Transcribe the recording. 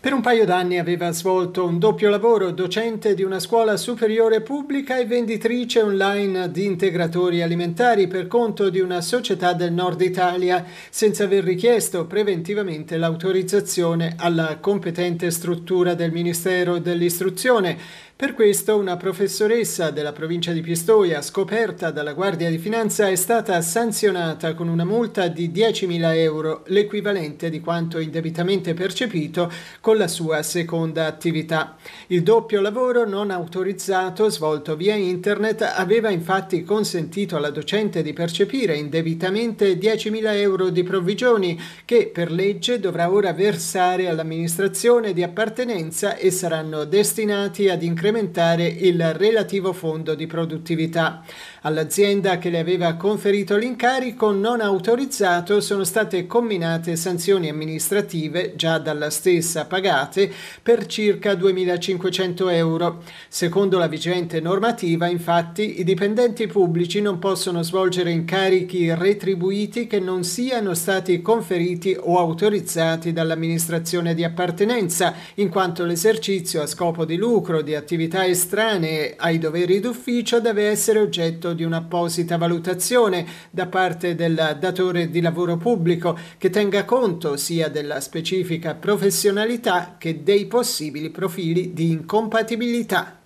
Per un paio d'anni aveva svolto un doppio lavoro, docente di una scuola superiore pubblica e venditrice online di integratori alimentari per conto di una società del nord Italia, senza aver richiesto preventivamente l'autorizzazione alla competente struttura del Ministero dell'Istruzione. Per questo una professoressa della provincia di Pistoia, scoperta dalla Guardia di Finanza, è stata sanzionata con una multa di 10.000 euro, l'equivalente di quanto indebitamente percepito con con la sua seconda attività. Il doppio lavoro non autorizzato svolto via internet aveva infatti consentito alla docente di percepire indebitamente 10.000 euro di provvigioni che per legge dovrà ora versare all'amministrazione di appartenenza e saranno destinati ad incrementare il relativo fondo di produttività. All'azienda che le aveva conferito l'incarico non autorizzato sono state comminate sanzioni amministrative già dalla stessa pagina pagate per circa 2.500 euro. Secondo la vigente normativa, infatti, i dipendenti pubblici non possono svolgere incarichi retribuiti che non siano stati conferiti o autorizzati dall'amministrazione di appartenenza, in quanto l'esercizio a scopo di lucro di attività estranee ai doveri d'ufficio deve essere oggetto di un'apposita valutazione da parte del datore di lavoro pubblico che tenga conto sia della specifica professionalità possibilità che dei possibili profili di incompatibilità.